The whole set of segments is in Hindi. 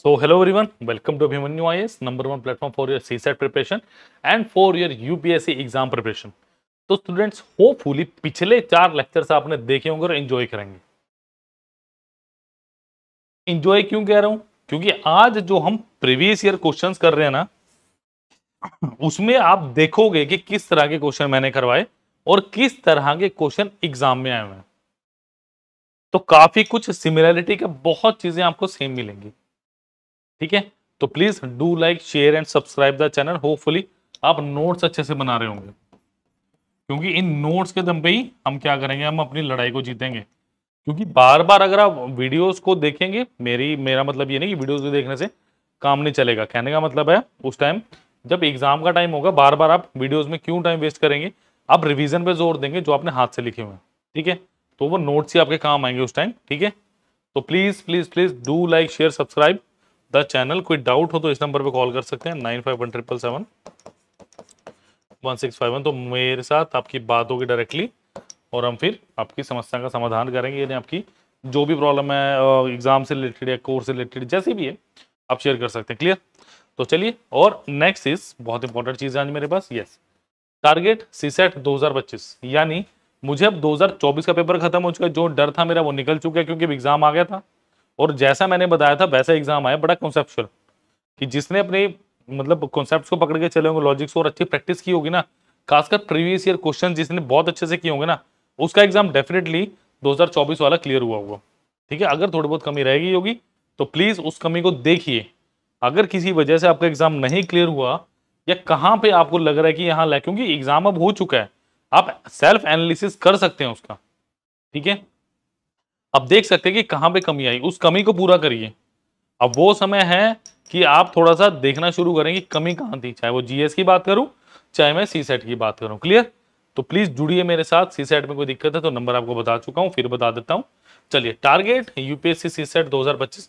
So hello everyone, welcome to Abhimanyu IS, number one platform for your CSAT preparation and for your UPSC exam preparation. तो स्टूडेंट्स होपफुली पिछले चार लेक्चर्स आपने देखे होंगे और एंजॉय करेंगे एंजॉय क्यों कह रहा हूं क्योंकि आज जो हम प्रीवियस ईयर क्वेश्चंस कर रहे हैं ना उसमें आप देखोगे कि किस तरह के क्वेश्चन मैंने करवाए और किस तरह के क्वेश्चन एग्जाम में आए हुए हैं तो काफी कुछ सिमिलैरिटी के बहुत चीजें आपको सेम मिलेंगी ठीक है तो please do like share and subscribe the channel hopefully आप नोट्स अच्छे से बना रहे होंगे क्योंकि इन नोट्स के दम पे ही हम क्या करेंगे हम अपनी लड़ाई को जीतेंगे क्योंकि बार बार अगर आप वीडियोस को देखेंगे मेरी मेरा मतलब ये नहीं कि वीडियोस को देखने से काम नहीं चलेगा कहने का मतलब है उस टाइम जब एग्जाम का टाइम होगा बार बार आप वीडियोस में क्यों टाइम वेस्ट करेंगे आप रिविजन पर जोर देंगे जो आपने हाथ से लिखे हुए हैं ठीक है तो वो नोट्स ही आपके काम आएंगे उस टाइम ठीक है तो please please please do like share subscribe the channel कोई डाउट हो तो इस नंबर पे कॉल कर सकते हैं nine five one triple seven one six five one तो मेरे साथ आपकी बात होगी डायरेक्टली और हम फिर आपकी समस्या का समाधान करेंगे यानी आपकी जो भी प्रॉब्लम है एग्ज़ाम से रिलेटेड या कोर्स से रिलेटेड जैसी भी है आप शेयर कर सकते हैं क्लियर तो चलिए और नेक्स्ट इज बहुत इंपॉर्टेंट चीज़ है आज मेरे पास यस टारगेट सी सेट दो यानी मुझे अब 2024 का पेपर खत्म हो चुका है जो डर था मेरा वो निकल चुका है क्योंकि एग्जाम आ गया था और जैसा मैंने बताया था वैसा एग्जाम आया बड़ा कॉन्सेप्चुअल कि जिसने अपने मतलब कॉन्सेप्ट को पकड़ के चले होंगे लॉजिक्स और अच्छी प्रैक्टिस की होगी ना खासकर प्रीवियस ईयर क्वेश्चन जिसने बहुत अच्छे से किए होंगे ना उसका एग्जाम डेफिनेटली 2024 वाला क्लियर हुआ होगा ठीक है अगर थोड़ी बहुत कमी रहेगी होगी तो प्लीज़ उस कमी को देखिए अगर किसी वजह से आपका एग्जाम नहीं क्लियर हुआ या कहाँ पे आपको लग रहा है कि यहाँ लाए क्योंकि एग्जाम अब हो चुका है आप सेल्फ एनालिसिस कर सकते हैं उसका ठीक है अब देख सकते हैं कि कहां पे कमी आई उस कमी को पूरा करिए अब वो समय है कि आप थोड़ा सा देखना शुरू करें कि कमी कहां थी चाहे वो जीएस की बात करूं चाहे मैं सी सेट की बात करूं क्लियर तो प्लीज़ जुड़िए मेरे साथ सी सेट में कोई दिक्कत है तो नंबर आपको बता चुका हूँ फिर बता देता हूँ चलिए टारगेट यूपीएससी सी सेट पच्चीस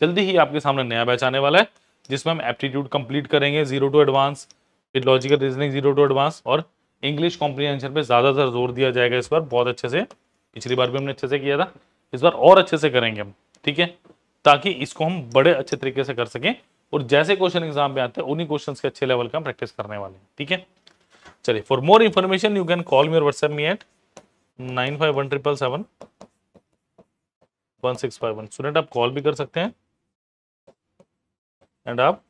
जल्दी ही आपके सामने नया बैच आने वाला है जिसमें हम एप्टीट्यूड कंप्लीट करेंगे जीरो टू एडवांस फिर logical reasoning zero to advance और इंग्लिश कॉम्प्रीहेंशन पे ज़्यादातर जोर दिया जाएगा इस बार बहुत अच्छे से पिछली बार भी हमने अच्छे से किया था इस बार और अच्छे से करेंगे हम ठीक है ताकि इसको हम बड़े अच्छे तरीके से कर सकें और जैसे क्वेश्चन एग्जाम में आते हैं उन्हीं क्वेश्चन के अच्छे लेवल का हम प्रैक्टिस करने वाले हैं ठीक है चलिए for more information you can call me WhatsApp me at nine five one triple seven one six five one student आप कॉल भी कर सकते हैं एंड आप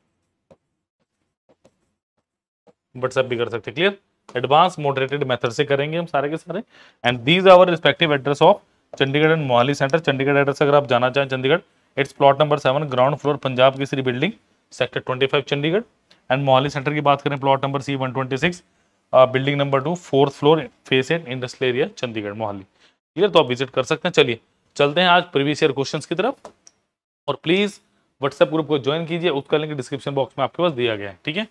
व्हाट्सएप भी कर सकते हैं क्लियर एडवांस मॉडरेटेड मेथड से करेंगे हम सारे के सारे and these our respective address of Chandigarh and Mohali center Chandigarh address अगर आप जाना चाहें Chandigarh it's plot number seven ground floor Punjab Kesari building sector twenty five Chandigarh and Mohali center की बात करें plot number C one twenty six building number two fourth floor phase eight industrial area Chandigarh Mohali clear तो आप विजिट कर सकते हैं चलिए चलते हैं आज प्रीवियस ईयर क्वेश्चन की तरफ और प्लीज़ व्हाट्सएप ग्रुप को ज्वाइन कीजिए उसका लिंक डिस्क्रिप्शन बॉक्स में आपके पास दिया गया है ठीक है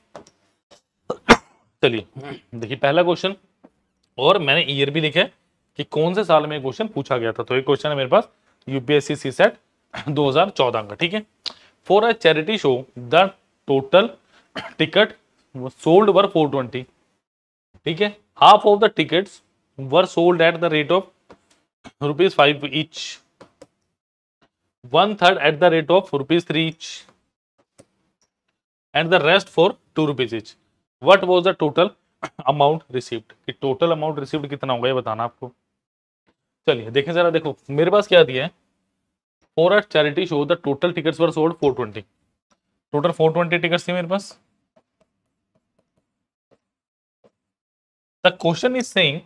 चलिए देखिए पहला क्वेश्चन और मैंने ईयर भी लिखा है कि कौन से साल में क्वेश्चन पूछा गया था तो एक क्वेश्चन है मेरे पास यूपीएससी सी सेट चौदह का ठीक है for a charity show the total ticket sold were twenty ठीक है half of the ticket were sold at the rate of rupees five each one third at the rate of rupees three each and the rest for two rupees each what was the total amount received कि टोटल अमाउंट रिसीव्ड कितना होगा ये बताना आपको चलिए देखें जरा देखो मेरे पास क्या दिया है for a charity show the total tickets were sold four twenty total four twenty tickets थे मेरे पास the question is saying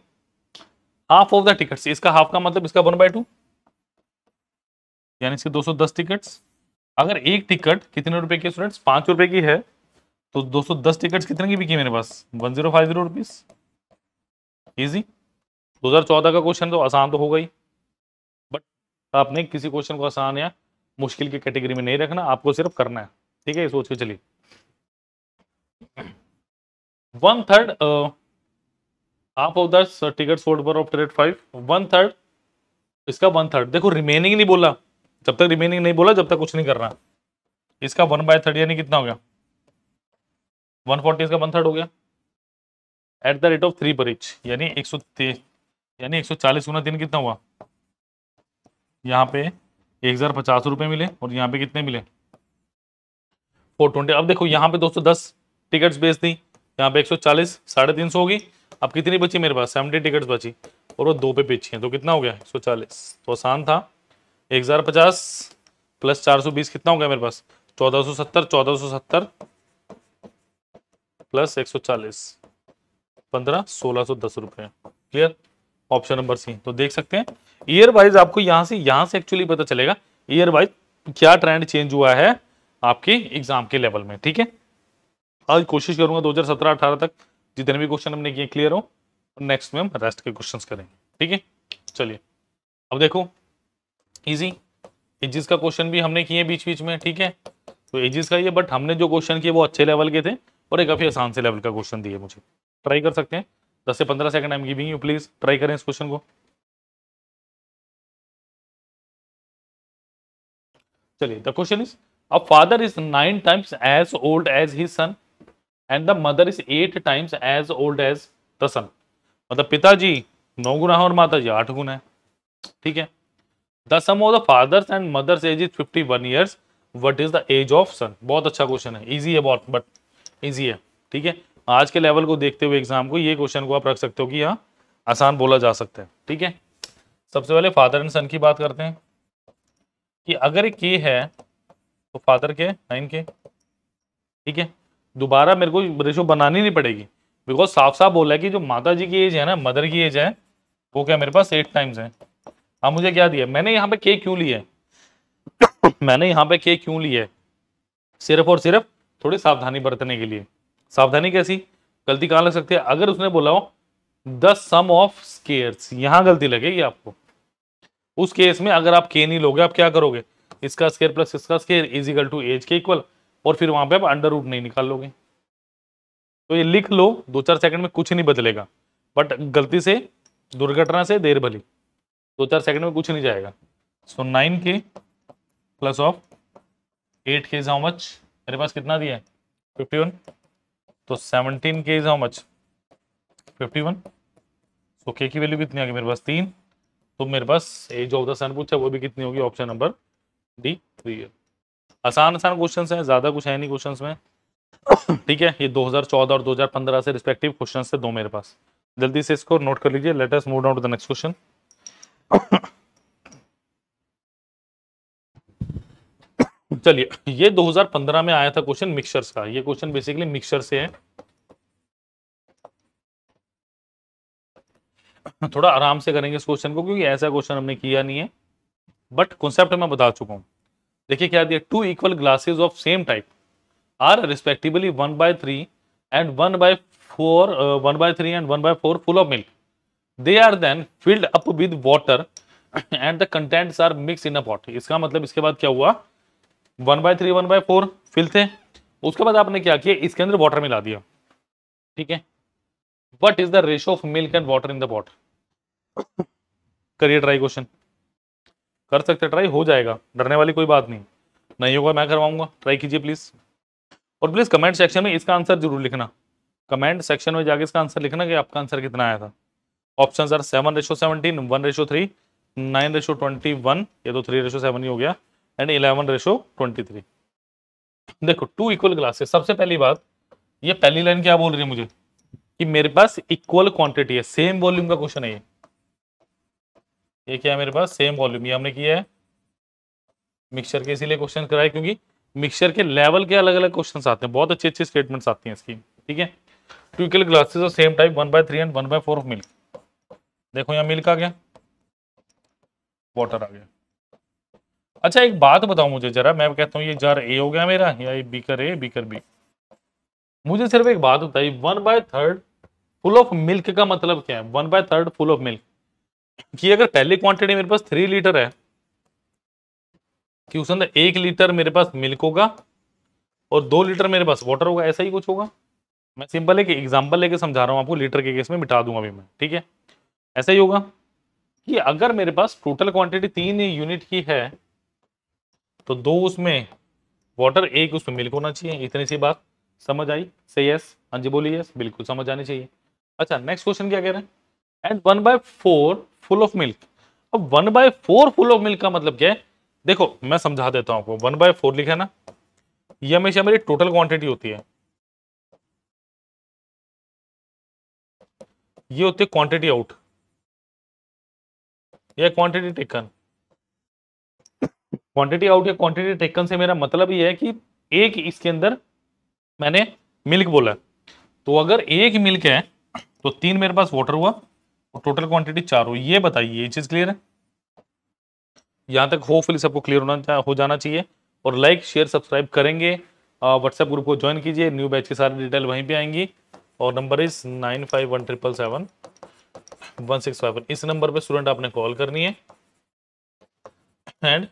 half of the tickets इसका हाफ का मतलब इसका वन बाय टू यानी इसके 210 टिकट्स अगर एक टिकट कितने रुपए की स्टूडेंट्स पांच रुपए की है तो 210 टिकट्स कितने की बिकी मेरे पास one zero five zero rupees easy 2014 का क्वेश्चन तो आसान तो होगा ही बट आपने किसी क्वेश्चन को आसान या मुश्किल की कैटेगरी में नहीं रखना आपको सिर्फ करना है ठीक है सोच के चलिए वन थर्ड आप ऑफ द टिकट सोल्ड पर of trade five one third इसका वन थर्ड देखो रिमेनिंग नहीं बोला जब तक रिमेनिंग नहीं बोला जब तक कुछ नहीं करना इसका वन बाय थर्ड यानी कितना हो गया वन फोर्टी इसका वन थर्ड हो गया at the rate of three per each यानी एक सौ यानी एक सौ चालीस गुना दिन कितना हुआ यहाँ पे एक हज़ार पचास रुपये मिले और यहाँ पे कितने मिले फोर ट्वेंटी अब देखो यहाँ पे दोस्तों दस टिकट्स बेच दी यहाँ पे एक सौ चालीस साढ़े तीन सौ होगी अब कितनी बची मेरे पास सेवेंटी टिकट्स बची और वो दो पे बेची हैं तो कितना हो गया एक सौ चालीस तो आसान था एक हज़ार पचास प्लस चार सौ बीस कितना हो गया मेरे पास चौदह सौ सत्तर चौदह सौ सत्तर प्लस एक सौ चालीस पंद्रह सोलह सौ दस रुपये क्लियर ऑप्शन नंबर सी तो देख सकते हैं ईयर वाइज आपको यहाँ से यहाँ से एक्चुअली पता चलेगा ईयर वाइज क्या ट्रेंड चेंज हुआ है आपके एग्जाम के लेवल में ठीक है आज कोशिश करूंगा 2017-18 तक जितने भी क्वेश्चन हमने किए क्लियर हो नेक्स्ट में हम रेस्ट के क्वेश्चन करेंगे ठीक है चलिए अब देखो इजी एजिस का क्वेश्चन भी हमने किए बीच बीच में ठीक है तो एजिस का ये बट हमने जो क्वेश्चन किए वो अच्छे लेवल के थे और एक काफ़ी आसान से लेवल का क्वेश्चन दिए मुझे ट्राई कर सकते हैं दस से पंद्रह second I am giving you please try करें इस क्वेश्चन को चलिए the question is a father is nine times as old as he son and the mother is eight times as old as the son मतलब पिताजी नौ गुना है और माता जी आठ गुना है ठीक है the sum of the fathers and mothers age is fifty one years what is the age of son बहुत अच्छा क्वेश्चन है ईजी है बहुत बट ईजी है ठीक है आज के लेवल को देखते हुए एग्जाम को ये क्वेश्चन को आप रख सकते हो कि यहाँ आसान बोला जा सकता है ठीक है सबसे पहले फादर एंड सन की बात करते हैं कि अगर के है तो फादर के नाइन के ठीक है दोबारा मेरे को रेशो बनानी नहीं पड़ेगी बिकॉज साफ साफ बोला है कि जो माता जी की एज है ना मदर की एज है वो क्या मेरे पास एट टाइम्स है अब हाँ, मुझे क्या दिया मैंने यहाँ पे के क्यों लिया है मैंने यहाँ पे के क्यों लिया है सिर्फ और सिर्फ थोड़ी सावधानी बरतने के लिए सावधानी कैसी गलती कहाँ लग सकती है अगर उसने बोला हो द सम ऑफ स्केयर्स यहाँ गलती लगेगी आपको उस केस में अगर आप के नहीं लोगे आप क्या करोगे इसका स्केयर प्लस इसका स्केयर इजिकल टू एज के इक्वल और फिर वहां पे आप अंडर रूट नहीं निकाल लोगे तो ये लिख लो दो चार सेकंड में कुछ नहीं बदलेगा बट गलती से दुर्घटना से देर भली दो चार सेकंड में कुछ नहीं जाएगा so nine k plus of eight k जाओ मच मेरे पास कितना दिया है फिफ्टी वन तो 17 k is how much 51 so so, k की वैल्यू कितनी आ गई मेरे पास तीन तो मेरे पास ए जो ऑफ द सन पूछा वो भी कितनी होगी ऑप्शन नंबर डी थ्री है आसान आसान क्वेश्चन हैं ज़्यादा कुछ है नहीं क्वेश्चन में ठीक है ये 2014 और 2015 से रिस्पेक्टिव क्वेश्चन थे दो मेरे पास जल्दी से इसको नोट कर लीजिए latest move down to the next question चलिए ये 2015 में आया था क्वेश्चन मिक्सचर्स का ये क्वेश्चन बेसिकली मिक्सचर से है थोड़ा आराम से करेंगे इस क्वेश्चन को क्योंकि ऐसा क्वेश्चन हमने किया नहीं है बट कॉन्सेप्ट मैं बता चुका हूं देखिए क्या दिया two equal glasses of same type are respectively one by three and one by four one by three and one by four full of milk they are then filled up with water and the contents are mix in a pot इसका मतलब इसके बाद क्या हुआ one by three one by four fill थे उसके बाद आपने क्या किया इसके अंदर वाटर मिला दिया ठीक है what is the ratio of milk and water in the pot करिए ट्राई क्वेश्चन कर सकते ट्राई हो जाएगा डरने वाली कोई बात नहीं नहीं होगा मैं करवाऊंगा ट्राई कीजिए प्लीज़ और प्लीज़ कमेंट सेक्शन में इसका आंसर जरूर लिखना कमेंट सेक्शन में जाके इसका आंसर लिखना कि आपका आंसर कितना आया था option are seven ratio seventeen one ratio three nine ratio twenty one ये तो थ्री रेशो सेवन ही हो गया and eleven ratio twenty three देखो टू इक्वल ग्लासेस सबसे पहली बात ये पहली लाइन क्या बोल रही है मुझे कि मेरे पास इक्वल क्वांटिटी है सेम वॉल्यूम का क्वेश्चन है ये ये क्या है मेरे पास सेम वॉल्यूम ये हमने किया है मिक्सचर के इसीलिए क्वेश्चन कराए क्योंकि मिक्सचर के लेवल के अलग अलग क्वेश्चन आते हैं बहुत अच्छे अच्छे स्टेटमेंट्स आती हैं इसकी ठीक है टू इक्वल ग्लासेस और same type one by three and one by four of milk देखो यहाँ मिल्क आ गया वाटर आ गया अच्छा एक बात बताओ मुझे जरा मैं कहता हूँ ये जर ए हो गया मेरा या ये बीकर ए बीकर बी मुझे सिर्फ एक बात बताई one by third full of milk का मतलब क्या है one by third full of milk कि अगर पहली क्वांटिटी मेरे पास थ्री लीटर है कि उस अंदर एक लीटर मेरे पास मिल्क होगा और दो लीटर मेरे पास वाटर होगा ऐसा ही कुछ होगा मैं सिंपल एक एग्जाम्पल लेके समझा रहा हूँ आपको लीटर के केस में मिटा दूंगा अभी मैं ठीक है ऐसा ही होगा कि अगर मेरे पास टोटल क्वांटिटी तीन यूनिट की है तो दो उसमें वाटर एक उसमें मिल्क होना चाहिए इतनी सी बात समझ आई से यस हाँ जी बोलिए यस बिल्कुल समझ आनी चाहिए अच्छा नेक्स्ट क्वेश्चन क्या कह रहे हैं and one by four full of milk अब one by four full of milk का मतलब क्या है देखो मैं समझा देता हूँ आपको वन बाय फोर लिखा ना ये हमेशा मेरी टोटल क्वांटिटी होती है ये होती है क्वांटिटी आउट या क्वांटिटी टेकन क्वांटिटी आउट या क्वांटिटी टेकन से मेरा मतलब ये है कि एक इसके अंदर मैंने मिल्क बोला तो अगर एक मिल्क है तो तीन मेरे पास वाटर हुआ और टोटल क्वांटिटी चार हुई ये बताइए ये चीज़ क्लियर है यहाँ तक होपफुली सबको क्लियर होना हो जाना चाहिए और लाइक शेयर सब्सक्राइब करेंगे व्हाट्सएप ग्रुप को ज्वाइन कीजिए न्यू बैच की सारी डिटेल वहीं पे आएंगी और नंबर इस nine five one triple seven one six five one इस नंबर पे स्टूडेंट आपने कॉल करनी है एंड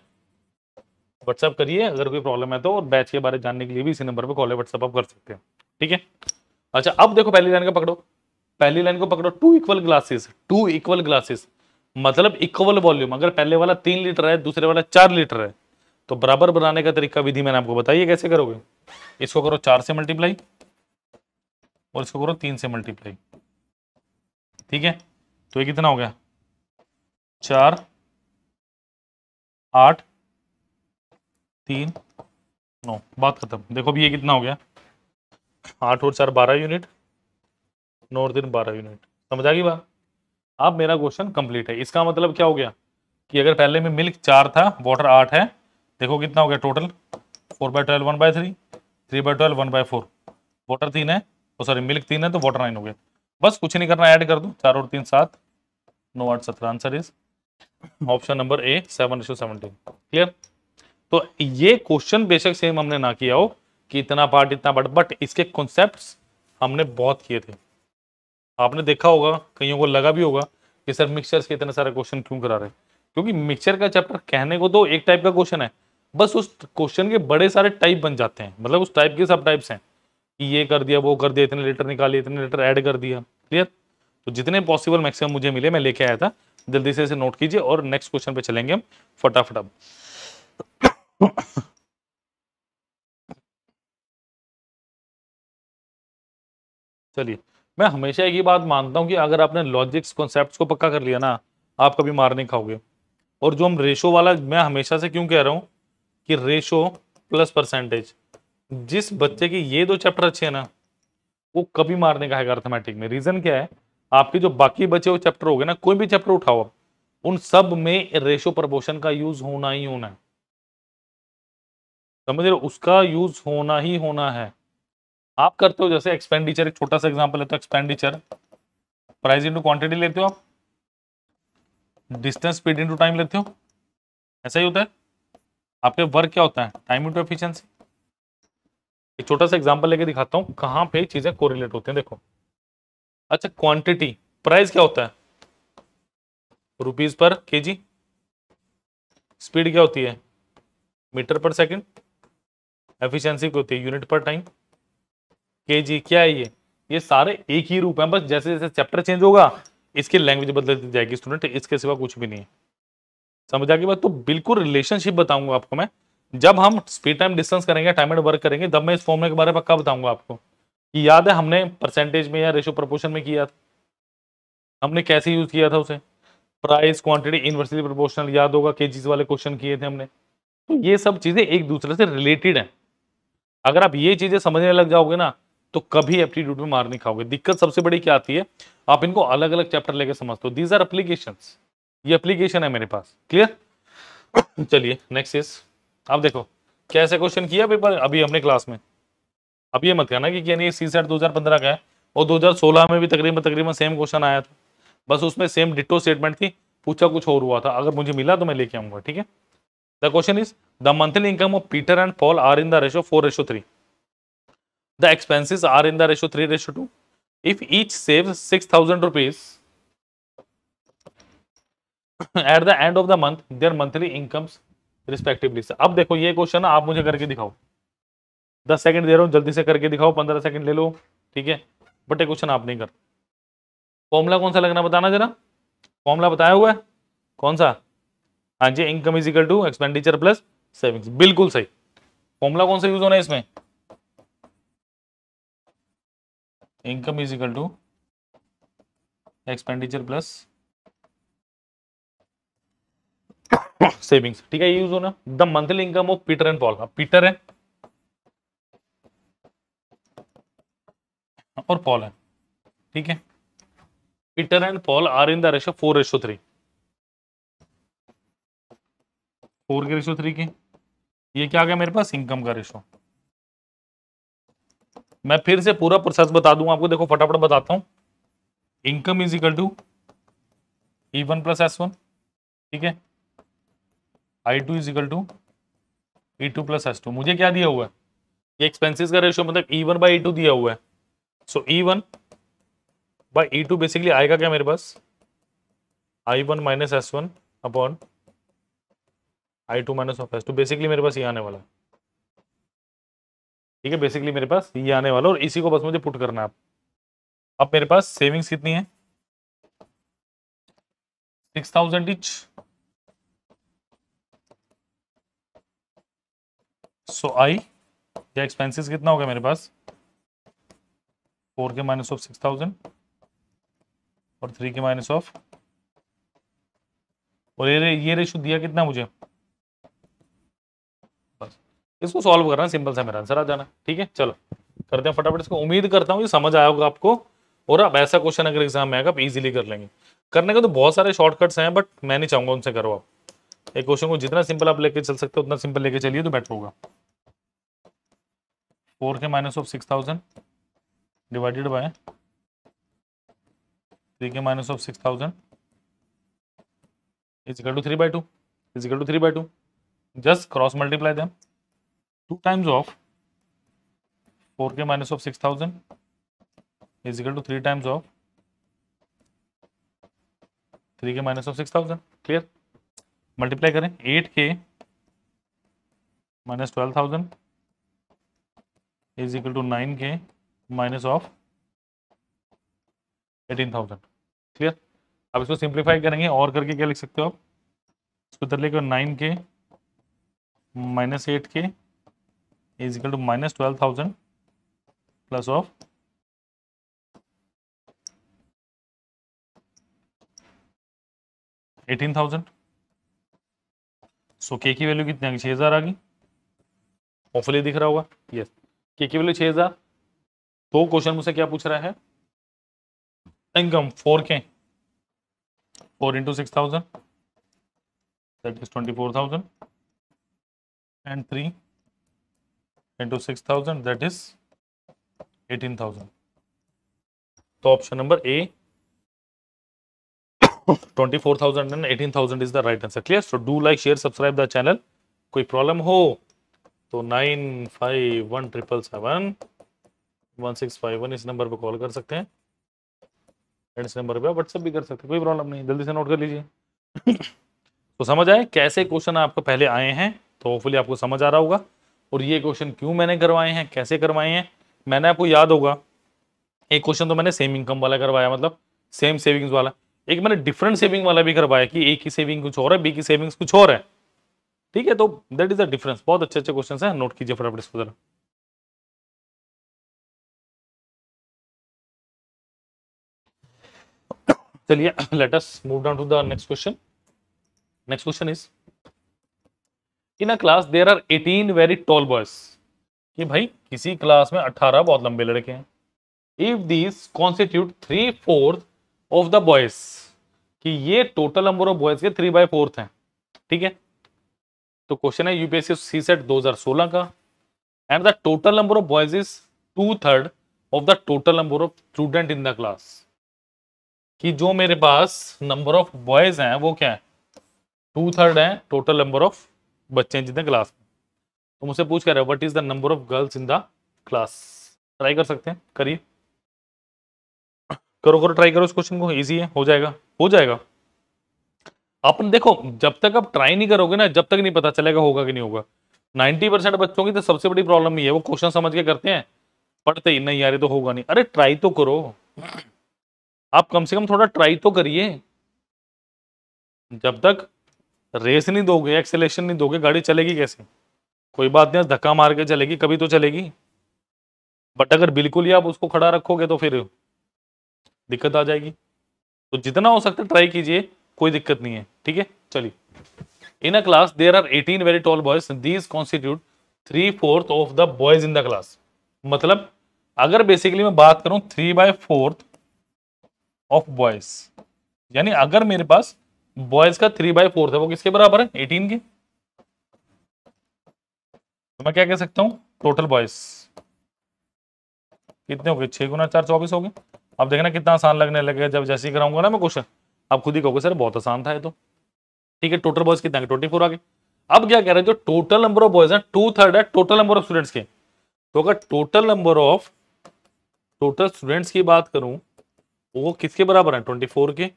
व्हाट्सअप करिए अगर कोई प्रॉब्लम है तो और बैच के बारे में जानने के लिए भी इसी नंबर पर कॉल व्हाट्सअप आप कर सकते हैं ठीक है अच्छा अब देखो पहली लाइन का पकड़ो पहली लाइन को पकड़ो two equal glasses two equal glasses मतलब इक्वल वॉल्यूम अगर पहले वाला तीन लीटर है दूसरे वाला चार लीटर है तो बराबर बनाने का तरीका विधि मैंने आपको बताइए कैसे करोगे इसको करो चार से मल्टीप्लाई और इसको करो तीन से मल्टीप्लाई ठीक है तो ये कितना हो गया चार आठ तीन नौ बात खत्म देखो अभी ये कितना हो गया आठ और चार बारह यूनिट नौ और तीन बारह यूनिट समझ आ गई बात अब मेरा क्वेश्चन कंप्लीट है इसका मतलब क्या हो गया कि अगर पहले में मिल्क चार था वाटर आठ है देखो कितना हो गया total four by twelve one by three three by twelve one by four water तीन है और सॉरी मिल्क तीन है तो वाटर नाइन हो गया बस कुछ नहीं करना ऐड कर दो चार और तीन सात नौ आठ सत्रह answer is option number A seven is to seventeen clear तो ये क्वेश्चन बेशक सेम हमने ना किया हो कि इतना पार्ट इतना पार्ट बट इसके कॉन्सेप्ट हमने बहुत किए थे आपने देखा होगा कईयों को लगा भी होगा कि सर मिक्सचर्स के इतने सारे क्वेश्चन क्यों करा रहे हैं क्योंकि मिक्सचर का चैप्टर कहने को तो एक टाइप का क्वेश्चन है बस उस क्वेश्चन के बड़े सारे टाइप बन जाते हैं मतलब उस टाइप के सब टाइप्स हैं कि ये कर दिया वो कर दिया इतने लीटर निकाले इतने लीटर ऐड कर दिया क्लियर तो जितने पॉसिबल मैक्सिमम मुझे मिले मैं लेके आया था जल्दी से इसे नोट कीजिए और नेक्स्ट क्वेश्चन पे चलेंगे हम फटाफट अब चलिए मैं हमेशा एक ही बात मानता हूं कि अगर आपने लॉजिक्स कॉन्सेप्ट्स को पक्का कर लिया ना आप कभी मार नहीं खाओगे और जो हम रेशो वाला मैं हमेशा से क्यों कह रहा हूं कि रेशो प्लस परसेंटेज जिस बच्चे की ये दो चैप्टर अच्छे हैं ना वो कभी मारने का है अर्थमेटिक में रीजन क्या है आपके जो बाकी बचे हुए चैप्टर हो गए ना कोई भी चैप्टर उठाओ आप उन सब में रेशो प्रपोशन का यूज होना ही होना है समझ रहे हो उसका यूज होना ही होना है आप करते हो जैसे एक्सपेंडिचर एक छोटा सा एग्जाम्पल लेते हो एक्सपेंडिचर प्राइस इंटू क्वांटिटी लेते हो आप डिस्टेंस स्पीड इंटू टाइम लेते हो ऐसा ही होता है आपके वर्क क्या होता है टाइम इंटू एफिशिएंसी एक छोटा सा एग्जांपल लेके दिखाता हूँ कहाँ पे चीज़ें कोरिलेट होती हैं देखो अच्छा क्वांटिटी प्राइस क्या होता है रुपीज पर केजी स्पीड क्या होती है मीटर पर सेकंड एफिशिएंसी को होती है यूनिट पर टाइम के जी क्या है ये ये सारे एक ही रूप हैं बस जैसे जैसे चैप्टर चेंज होगा इसकी लैंग्वेज बदल जाएगी स्टूडेंट इसके सिवा कुछ भी नहीं है समझ आगे बात तो बिल्कुल रिलेशनशिप बताऊंगा आपको मैं जब हम स्पीड टाइम डिस्टेंस करेंगे टाइम एंड वर्क करेंगे तब मैं इस फॉर्मुले के बारे में पक्का बताऊंगा आपको कि याद है हमने परसेंटेज में या रेशो प्रपोर्शन में किया था हमने कैसे यूज किया था उसे प्राइस क्वांटिटी इन्वर्सली प्रोपोर्शनल याद होगा के वाले क्वेश्चन किए थे हमने तो ये सब चीज़ें एक दूसरे से रिलेटेड हैं अगर आप ये चीजें समझने लग जाओगे ना तो कभी एप्टीट्यूड में मार नहीं खाओगे दिक्कत सबसे बड़ी क्या आती है आप इनको अलग अलग चैप्टर लेके समझते हो दीज आर अप्लीकेशन ये अप्लीकेशन है मेरे पास क्लियर चलिए नेक्स्ट इज आप देखो कैसे क्वेश्चन किया पेपर अभी हमने क्लास में अब ये मत कहना कि यानी सी सेट 2015 का है और 2016 में भी तकरीबन तकरीबन सेम क्वेश्चन आया था बस उसमें सेम डिटो स्टेटमेंट थी पूछा कुछ और हुआ था अगर मुझे मिला तो मैं लेके आऊंगा ठीक है the question is The monthly income of Peter and Paul are in the ratio 4 ratio 3. The expenses are in the ratio 3 ratio 2. If each saves 6000 rupees at the end of the month, their monthly incomes respectively. अब देखो ये क्वेश्चन आप मुझे करके दिखाओ दस सेकंड दे रहा हूँ जल्दी से करके दिखाओ पंद्रह सेकंड ले लो ठीक है बट ये क्वेश्चन आप नहीं कर फॉर्मूला कौन सा लगना बताना जरा फॉर्मूला बताया हुआ है कौन सा हाँ जी income equal to expenditure plus savings बिल्कुल सही फॉर्मूला कौन सा यूज होना है इसमें income is equal to expenditure plus savings ठीक है ये यूज होना the monthly income of Peter and Paul अब पीटर है और पॉल है ठीक है Peter and Paul are in the ratio four ratio three four k ratio three k ये क्या आ गया मेरे पास इनकम का रेशो मैं फिर से पूरा प्रोसेस बता दूंगा आपको देखो फटाफट बताता हूँ income is equal to E one plus S one ठीक है I two is equal to E two plus S two मुझे क्या दिया हुआ है ये एक्सपेंसेस का रेशियो मतलब E one by E two दिया हुआ है so E one by E two basically आएगा क्या मेरे पास I one minus S one upon I two minus of S two basically मेरे पास ये आने वाला ठीक है बेसिकली मेरे पास ये आने वाला और इसी को बस मुझे पुट करना है अब मेरे पास सेविंग्स कितनी है six thousand each so I या एक्सपेंसेस कितना हो गया मेरे पास four k minus of six thousand और थ्री के माइनस ऑफ और ये ये रेशो दिया कितना मुझे इसको सॉल्व करना सिंपल सा मेरा आंसर आ जाना ठीक है चलो करते हैं फटाफट इसको उम्मीद करता हूँ ये समझ आया होगा आपको और अब ऐसा क्वेश्चन अगर एग्जाम में आएगा आप इजीली कर लेंगे करने का तो बहुत सारे शॉर्टकट्स हैं बट मैं नहीं चाहूंगा उनसे करो आप एक क्वेश्चन को जितना सिंपल आप लेके चल सकते हो उतना सिंपल लेके चलिए तो बेटर होगा four k minus of six thousand divided by three k minus of six thousand equal to three by two equal to three by two just cross multiply दें 2 times of 4k minus of 6000 is equal to 3 times of 3k minus of 6000 clear multiply करें 8k minus twelve thousand is equal to nine k minus of eighteen thousand clear अब इसको सिंप्लीफाई करेंगे और करके क्या लिख सकते हो आप इसको इधर लेकर nine k minus eight k is equal to minus 12,000 plus of eighteen thousand so k की वैल्यू कितनी आ गई छह हज़ार आ गई ऑफली दिख रहा होगा यस के की वैल्यू छह हज़ार तो क्वेश्चन मुझसे क्या पूछ रहा है income four k four into six thousand that is twenty four thousand and three into 6000 that is 18000 so तो option number a 24000 and 18000 is the right answer clear so do like share subscribe the channel कोई प्रॉब्लम हो तो nine five one triple seven one six five one इस नंबर पे कॉल कर सकते हैं एंड इस नंबर पे आप व्हाट्सएप भी कर सकते हैं कोई प्रॉब्लम नहीं जल्दी से नोट कर लीजिए तो समझ आए कैसे क्वेश्चन आपको पहले आए हैं तो होपफुली आपको समझ आ रहा होगा और ये क्वेश्चन क्यों मैंने करवाए हैं कैसे करवाए हैं मैंने आपको याद होगा एक क्वेश्चन तो मैंने सेम इनकम वाला करवाया मतलब सेम सेविंग्स वाला एक मैंने डिफरेंट सेविंग वाला भी करवाया कि ए की सेविंग कुछ और है बी की सेविंग्स कुछ और है ठीक है तो दैट इज द डिफरेंस बहुत अच्छे अच्छे क्वेश्चन है नोट कीजिए फटाफट इसको जरा चलिए let us move down to the next question next question is in a class there are eighteen very tall boys कि भाई किसी क्लास में अट्ठारह बहुत लंबे लड़के हैं if this constitute three fourth of the boys कि ये टोटल नंबर ऑफ बॉयज के थ्री बाय फोर्थ हैं ठीक है तो क्वेश्चन है यूपीएससी सी सेट 2016 का and the total number of boys is two third of the total number of student in the class कि जो मेरे पास नंबर ऑफ बॉयज हैं वो क्या है टू थर्ड है टोटल नंबर ऑफ बच्चे हैं जितने क्लास में तो मुझसे पूछ कर रहे what is the number of girls in the class try कर सकते हैं करिए करो करो ट्राई करो इस क्वेश्चन को इजी है हो जाएगा हो जाएगा अपन देखो जब तक आप ट्राई नहीं करोगे ना जब तक नहीं पता चलेगा होगा कि नहीं होगा 90 परसेंट बच्चों की तो सबसे बड़ी प्रॉब्लम ही है वो क्वेश्चन समझ के करते हैं पढ़ते ही नहीं यार ये तो होगा नहीं अरे ट्राई तो करो आप कम से कम थोड़ा ट्राई तो करिए जब तक रेस नहीं दोगे एक्सेलेशन नहीं दोगे गाड़ी चलेगी कैसे कोई बात नहीं धक्का मार के चलेगी कभी तो चलेगी बट अगर बिल्कुल ही आप उसको खड़ा रखोगे तो फिर दिक्कत आ जाएगी तो जितना हो सकता है ट्राई कीजिए कोई दिक्कत नहीं है ठीक है चलिए in a class there are 18 very tall boys these constitute three fourth of the boys in the class मतलब अगर बेसिकली मैं बात करूं three by fourth of boys यानी अगर मेरे पास बॉयज का थ्री बाई फोर्थ है वो किसके बराबर है एटीन के तो मैं क्या कह सकता हूं टोटल बॉयज कितने हो गए छह गुना चार चौबीस हो गए अब देखना कितना आसान लगने लगे जब जैसे ही कराऊंगा ना मैं क्वेश्चन आप खुद ही कहोगे सर बहुत आसान था ये तो ठीक है टोटल बॉयज कितना ट्वेंटी फोर आगे अब क्या कह रहे हैं जो टोटल नंबर ऑफ बॉयज है टू थर्ड है टोटल नंबर ऑफ स्टूडेंट्स के तो अगर total number of total students की बात करूं वो किसके बराबर है ट्वेंटी फोर के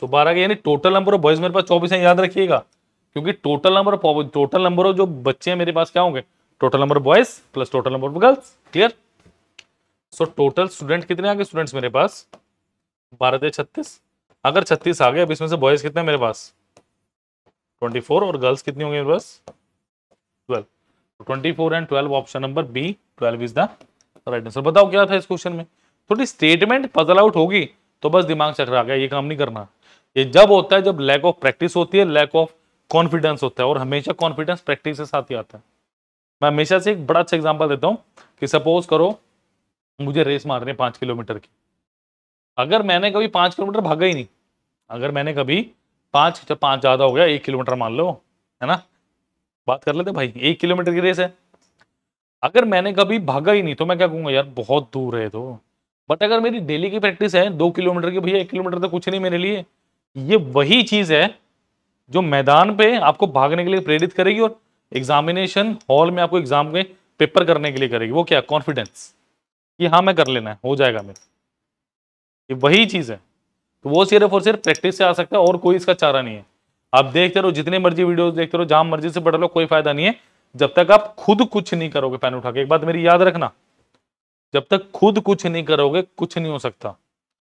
सो बारह के यानी टोटल नंबर ऑफ बॉयज मेरे पास चौबीस है याद रखिएगा क्योंकि total number of total number of जो बच्चे हैं मेरे पास क्या होंगे total number boys plus total number of girls clear so total student कितने आगे स्टूडेंट्स मेरे पास बारह दे छत्तीस अगर छत्तीस आ गए अब इसमें से बॉयज कितने हैं मेरे पास ट्वेंटी फोर और गर्ल्स कितनी होंगे मेरे पास twelve twenty four and twelve option number B twelve is the right answer बताओ क्या था इस क्वेश्चन में थोड़ी स्टेटमेंट पजल आउट होगी तो बस दिमाग चकरा गया ये काम नहीं करना ये जब होता है जब लैक ऑफ प्रैक्टिस होती है लैक ऑफ कॉन्फिडेंस होता है और हमेशा कॉन्फिडेंस प्रैक्टिस के साथ ही आता है मैं हमेशा से एक बड़ा अच्छा एग्जाम्पल देता हूँ कि सपोज करो मुझे रेस मार रहे पाँच किलोमीटर की अगर मैंने कभी पाँच किलोमीटर भागा ही नहीं अगर मैंने कभी पाँच जब पाँच ज़्यादा हो गया एक किलोमीटर मान लो है ना बात कर लेते भाई एक किलोमीटर की रेस है अगर मैंने कभी भागा ही नहीं तो मैं क्या कहूँगा यार बहुत दूर है तो बट अगर मेरी डेली की प्रैक्टिस है दो किलोमीटर की भैया एक किलोमीटर तो कुछ नहीं मेरे लिए ये वही चीज़ है जो मैदान पे आपको भागने के लिए प्रेरित करेगी और एग्जामिनेशन हॉल में आपको एग्जाम में पेपर करने के लिए करेगी वो क्या कॉन्फिडेंस कि हाँ मैं कर लेना है हो जाएगा मेरे ये वही चीज़ है तो वो सिर्फ और सिर्फ प्रैक्टिस से आ सकता है और कोई इसका चारा नहीं है आप देखते रहो जितने मर्जी वीडियो देखते रहो जहां मर्जी से पढ़ लो कोई फायदा नहीं है जब तक आप खुद कुछ नहीं करोगे पेन उठा के एक बात मेरी याद रखना जब तक खुद कुछ नहीं करोगे कुछ नहीं हो सकता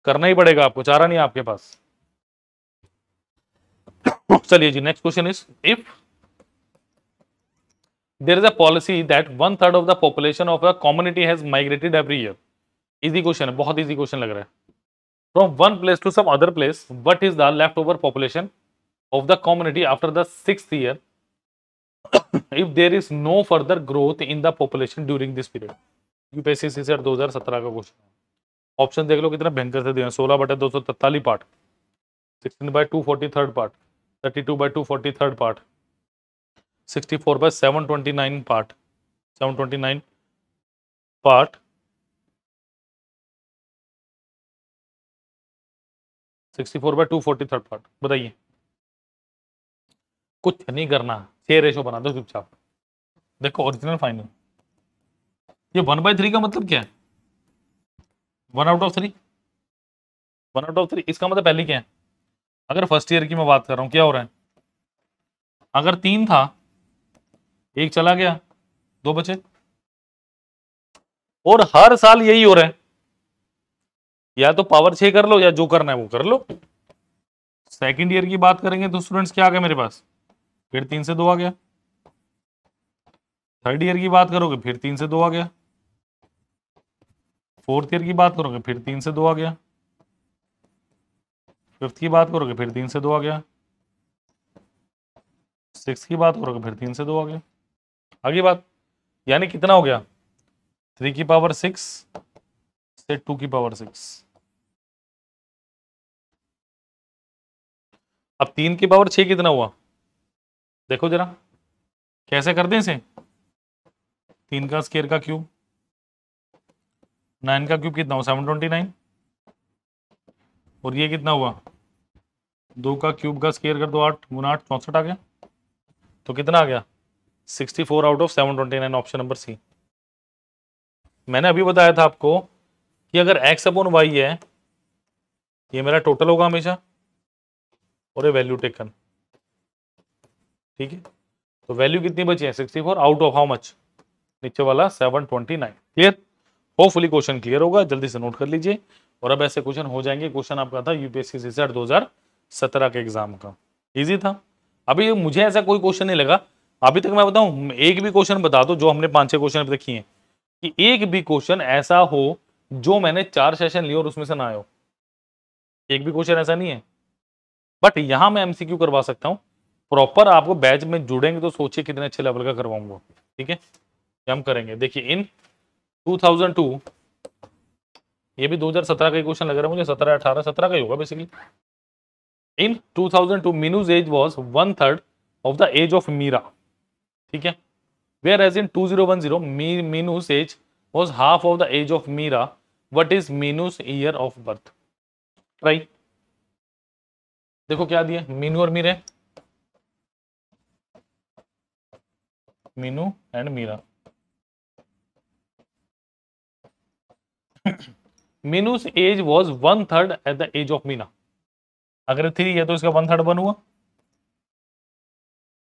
करना ही पड़ेगा आपको चारा नहीं आपके पास चलिए जी next question is if there is a policy that one third of the population of a community has migrated every year easy question है बहुत इजी क्वेश्चन लग रहा है from one place to some other place what is the left over population of the community after the six year if there is no further growth in the population during this period UPSC sir दो हजार सत्रह का क्वेश्चन ऑप्शन देख लो कितना भयंकर से दिया सोलह बटे दो सौ तत्तालीस part sixteen by two forty third part thirty two by two forty third part sixty four by seven twenty nine part seven twenty nine part sixty four by two forty third part बताइए कुछ नहीं करना छह रेशो बना दो चुपचाप देखो ओरिजिनल फाइनल ये वन बाय थ्री का मतलब क्या है one out of three one out of three इसका मतलब पहले क्या है अगर फर्स्ट ईयर की मैं बात कर रहा हूँ क्या हो रहा है अगर तीन था एक चला गया दो बचे और हर साल यही हो रहा है या तो पावर छे कर लो या जो करना है वो कर लो सेकेंड ईयर की बात करेंगे तो स्टूडेंट्स क्या आ गए मेरे पास फिर तीन से दो आ गया थर्ड ईयर की बात करोगे फिर तीन से दो आ गया फोर्थ ईयर की बात करोगे फिर तीन से दो आ गया फिफ्थ की बात करोगे फिर तीन से दो आ गया सिक्स की बात करोगे फिर तीन से दो आ गया आगे बात यानी कितना हो गया थ्री की पावर सिक्स से टू की पावर सिक्स अब तीन की पावर छ कितना हुआ देखो जरा कैसे कर दें इसे तीन का स्केयर का क्यूब नाइन का क्यूब कितना हो सेवन ट्वेंटी नाइन और ये कितना हुआ दो का क्यूब का स्केयर कर दो आठ गुना आठ चौंसठ आ गया तो कितना आ गया sixty four out of seven twenty nine option number C मैंने अभी बताया था आपको कि अगर एक्स अपोन वाई है ये मेरा टोटल होगा हमेशा और ये वैल्यू टेकन ठीक है तो वैल्यू कितनी बची है sixty four out of how much नीचे वाला seven twenty nine clear hopefully question clear होगा जल्दी से नोट कर लीजिए और अब ऐसे क्वेश्चन हो जाएंगे क्वेश्चन आपका था यूपीएससी सीसेट 2017 के एग्जाम का इजी था अभी मुझे ऐसा कोई क्वेश्चन नहीं लगा अभी तक मैं बताऊं एक भी क्वेश्चन बता दो जो हमने पांच छह क्वेश्चन अभी तक किए कि एक भी क्वेश्चन ऐसा हो जो मैंने चार सेशन लिए और उसमें से ना आयो एक भी क्वेश्चन ऐसा नहीं है बट यहां मैं एमसीक्यू करवा सकता हूँ प्रॉपर आपको बैच में जुड़ेंगे तो सोचिए कितने अच्छे लेवल का करवाऊंगा ठीक है हम करेंगे देखिए इन टू ये भी 2017 का क्वेश्चन लग रहा है मुझे 17 18 17 का ही होगा basically in 2002 thousand two Meenu's age was one third of the age of Meera ठीक है where age in 2010 Meenu's age was half of the age of Meera what is Meenu's year of birth right देखो क्या दिए मीनू और मीरे Meenu and Meera Meenu's age was one third at the age of Meena अगर थ्री है तो इसका वन थर्ड वन हुआ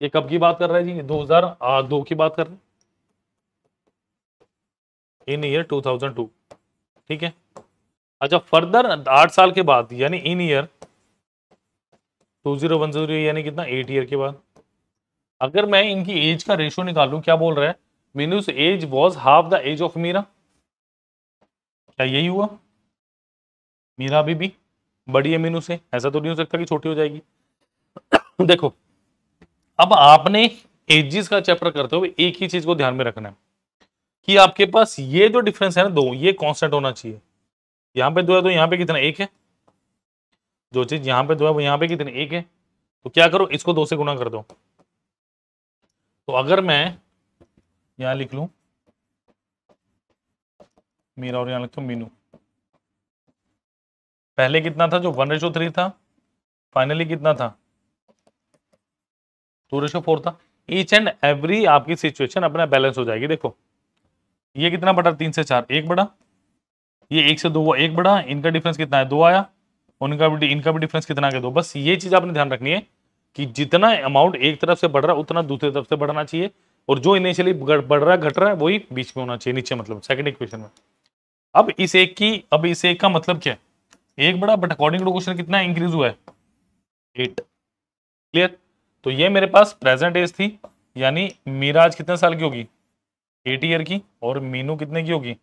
ये कब की बात कर रहे जी दो हजार दो की बात कर रहे इन ईयर 2002 ठीक है अच्छा फर्दर आठ साल के बाद यानी in year two zero one zero यानी कितना एट ईयर के बाद अगर मैं इनकी एज का रेशियो निकालू क्या बोल रहा है Meenu's age was half the age of Meena क्या यही हुआ मीरा अभी भी बड़ी है मीनू से ऐसा तो नहीं हो सकता कि छोटी हो जाएगी देखो अब आपने एजिस का चैप्टर करते हुए एक ही चीज को ध्यान में रखना है कि आपके पास ये जो डिफरेंस है ना दो ये कांस्टेंट होना चाहिए यहां पे दो है तो यहां पे कितना एक है जो चीज यहां पे दो है वो यहां पे कितने एक है तो क्या करो इसको दो से गुना कर दो तो अगर मैं यहां लिख लू मीरा और यहाँ लिखता तो हूँ मीनू पहले कितना था जो वन रेशो थ्री था फाइनली कितना था टू रेशो फोर था ईच एंड एवरी आपकी सिचुएशन अपना बैलेंस हो जाएगी देखो ये कितना बढ़ा तीन से चार एक बढ़ा ये एक से दो वो एक बढ़ा इनका डिफरेंस कितना है दो आया उनका भी इनका भी डिफरेंस कितना के दो बस ये चीज आपने ध्यान रखनी है कि जितना अमाउंट एक तरफ से बढ़ रहा है उतना दूसरी तरफ से बढ़ना चाहिए और जो इनिशियली बढ़ रहा है घट रहा है वही बीच में होना चाहिए नीचे मतलब सेकंड इक्वेशन में अब इस एक की अब इस एक का मतलब क्या है एक बड़ा बट अकॉर्डिंग टू क्वेश्चन कितना इंक्रीज हुआ है एट क्लियर तो ये मेरे पास प्रेजेंट एज थी यानी मीरा आज कितने साल की होगी एट ईयर की और मीनू कितने की होगी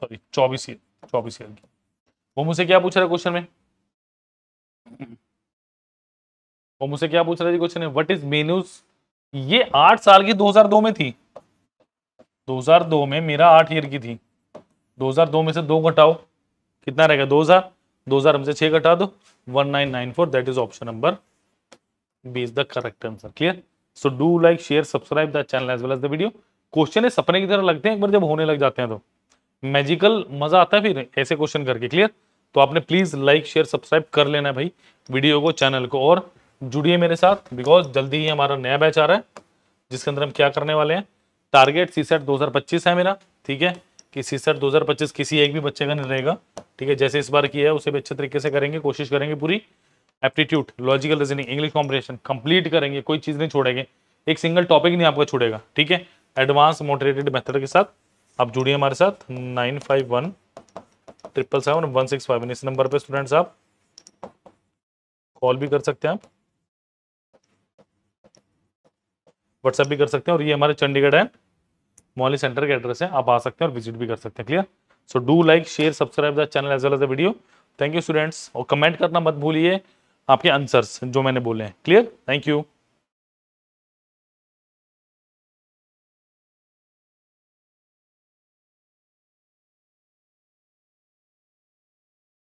सॉरी चौबीस ईयर चौबीस ईयर की वो मुझसे क्या पूछ रहा है क्वेश्चन में वो मुझसे क्या पूछ रहा है क्वेश्चन में वट इज मीनूज ये आठ साल की 2002 में थी 2002 में मेरा आठ ईयर की थी 2002 में से दो घटाओ कितना रहेगा 2000 2000 में से छः घटा दो 1994 that is option number B is the correct answer clear so do like share subscribe the channel as well as the video question सपने की तरह लगते हैं एक बार जब होने लग जाते हैं तो मैजिकल मजा आता है फिर ऐसे क्वेश्चन करके क्लियर तो आपने प्लीज लाइक शेयर सब्सक्राइब कर लेना भाई वीडियो को चैनल को और जुड़िए मेरे साथ बिकॉज जल्दी ही हमारा नया बैच आ रहा है जिसके अंदर हम क्या करने वाले हैं टारगेट सी सेट दो है मेरा ठीक है कि सी सेट 2025 किसी एक भी बच्चे का नहीं रहेगा ठीक है जैसे इस बार किया है उसे भी अच्छे तरीके से करेंगे कोशिश करेंगे पूरी aptitude logical reasoning English competition complete करेंगे कोई चीज़ नहीं छोड़ेंगे एक सिंगल टॉपिक नहीं आपका छोड़ेगा ठीक है एडवांस मोटिवेटेड मेथड के साथ आप जुड़िए हमारे साथ nine five one triple seven one six five इस नंबर पर स्टूडेंट्स आप कॉल भी कर सकते हैं आप व्हाट्सएप भी कर सकते हैं और ये हमारे चंडीगढ़ है मोहाली सेंटर के एड्रेस है आप आ सकते हैं और विजिट भी कर सकते हैं clear so do like share subscribe the channel as well as the video thank you students और कमेंट करना मत भूलिए आपके आंसर्स जो मैंने बोले हैं क्लियर थैंक यू